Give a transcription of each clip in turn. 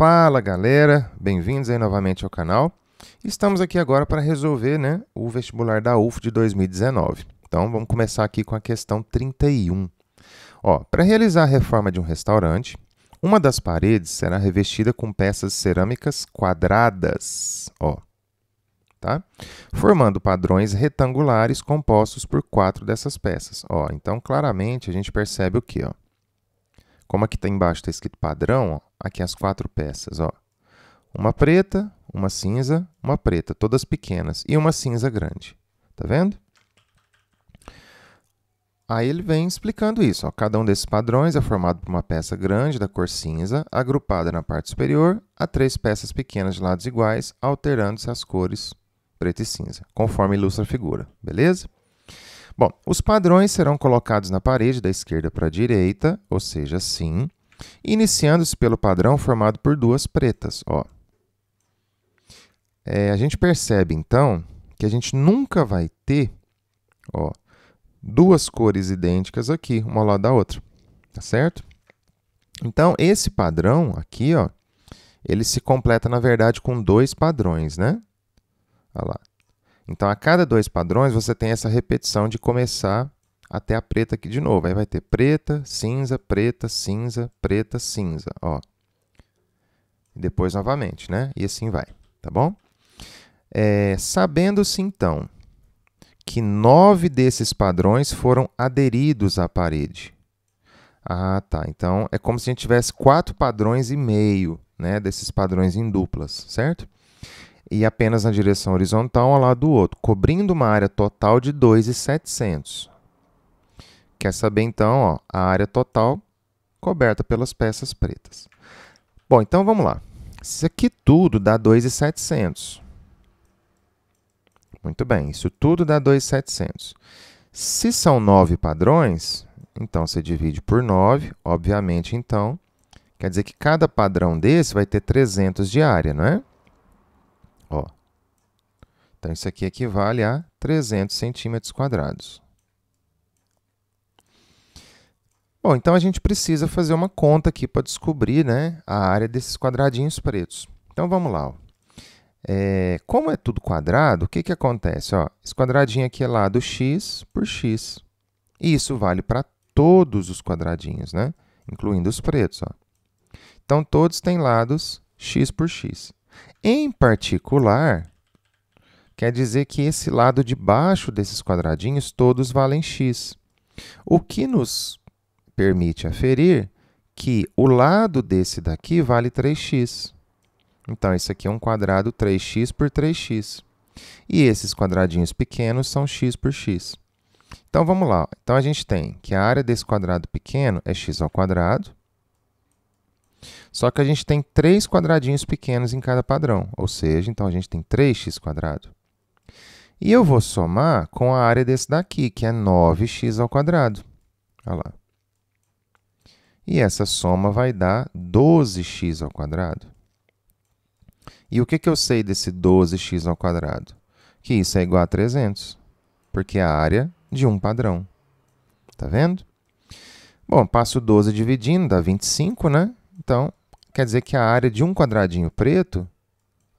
Fala galera, bem-vindos aí novamente ao canal. Estamos aqui agora para resolver né, o vestibular da UF de 2019. Então vamos começar aqui com a questão 31. Para realizar a reforma de um restaurante, uma das paredes será revestida com peças cerâmicas quadradas, ó, tá? formando padrões retangulares compostos por quatro dessas peças. Ó, então, claramente, a gente percebe o que? Ó? Como aqui tá embaixo está escrito padrão, ó, aqui as quatro peças, ó. Uma preta, uma cinza, uma preta, todas pequenas, e uma cinza grande. Tá vendo? Aí ele vem explicando isso. Ó. Cada um desses padrões é formado por uma peça grande da cor cinza, agrupada na parte superior, a três peças pequenas de lados iguais, alterando-se as cores preta e cinza, conforme ilustra a figura. Beleza? Bom, os padrões serão colocados na parede da esquerda para a direita, ou seja, assim, iniciando-se pelo padrão formado por duas pretas. Ó. É, a gente percebe, então, que a gente nunca vai ter ó, duas cores idênticas aqui, uma ao lado da outra, tá certo? Então, esse padrão aqui, ó, ele se completa, na verdade, com dois padrões, né? Olha lá. Então, a cada dois padrões, você tem essa repetição de começar até a preta aqui de novo. Aí vai ter preta, cinza, preta, cinza, preta, cinza, ó. Depois novamente, né? E assim vai, tá bom? É, Sabendo-se, então, que nove desses padrões foram aderidos à parede. Ah, tá. Então, é como se a gente tivesse quatro padrões e meio, né? Desses padrões em duplas, certo? e apenas na direção horizontal ao lado do outro, cobrindo uma área total de 2,700. Quer saber então ó, a área total coberta pelas peças pretas. Bom, então vamos lá. Isso aqui tudo dá 2,700. Muito bem, isso tudo dá 2,700. Se são nove padrões, então você divide por 9, obviamente, então, quer dizer que cada padrão desse vai ter 300 de área, não é? Ó. Então, isso aqui equivale a 300 centímetros quadrados. Bom, então a gente precisa fazer uma conta aqui para descobrir né, a área desses quadradinhos pretos. Então, vamos lá. Ó. É, como é tudo quadrado, o que, que acontece? Ó, esse quadradinho aqui é lado x por x. E isso vale para todos os quadradinhos, né? incluindo os pretos. Ó. Então, todos têm lados x por x. Em particular, quer dizer que esse lado de baixo desses quadradinhos todos valem x. O que nos permite aferir que o lado desse daqui vale 3x. Então, isso aqui é um quadrado 3x por 3x. E esses quadradinhos pequenos são x por x. Então, vamos lá. Então, a gente tem que a área desse quadrado pequeno é x ao quadrado só que a gente tem três quadradinhos pequenos em cada padrão, ou seja, então a gente tem 3x². E eu vou somar com a área desse daqui, que é 9x ao quadrado. Olha lá. E essa soma vai dar 12x ao quadrado. E o que, que eu sei desse 12x ao quadrado? Que isso é igual a 300, porque é a área de um padrão. Tá vendo? Bom, passo 12 dividindo, dá 25, né? Então, quer dizer que a área de um quadradinho preto,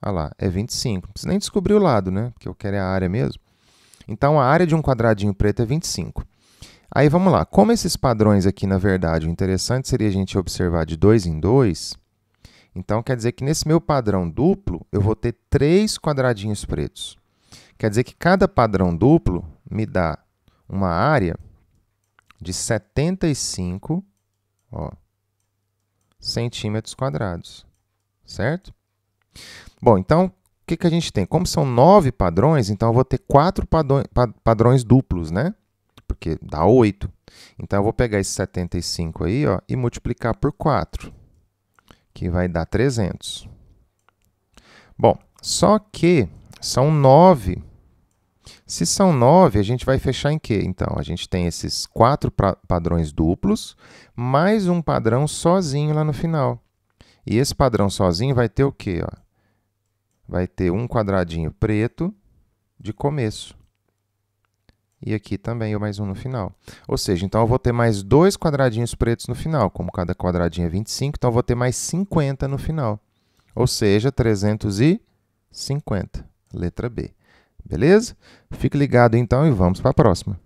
olha ah lá, é 25. Não precisa nem descobrir o lado, né? Porque eu quero é a área mesmo. Então, a área de um quadradinho preto é 25. Aí, vamos lá. Como esses padrões aqui, na verdade, o interessante seria a gente observar de dois em dois. Então, quer dizer que nesse meu padrão duplo, eu vou ter três quadradinhos pretos. Quer dizer que cada padrão duplo me dá uma área de 75, ó, centímetros quadrados, certo? Bom, então, o que, que a gente tem? Como são nove padrões, então eu vou ter quatro padrões, duplos, né? Porque dá oito. Então, eu vou pegar esse 75 aí ó, e multiplicar por 4, que vai dar 300. Bom, só que são nove se são nove, a gente vai fechar em quê? Então, a gente tem esses quatro padrões duplos, mais um padrão sozinho lá no final. E esse padrão sozinho vai ter o quê? Ó? Vai ter um quadradinho preto de começo. E aqui também eu mais um no final. Ou seja, então eu vou ter mais dois quadradinhos pretos no final. Como cada quadradinho é 25, então eu vou ter mais 50 no final. Ou seja, 350. Letra B. Beleza? Fique ligado então e vamos para a próxima.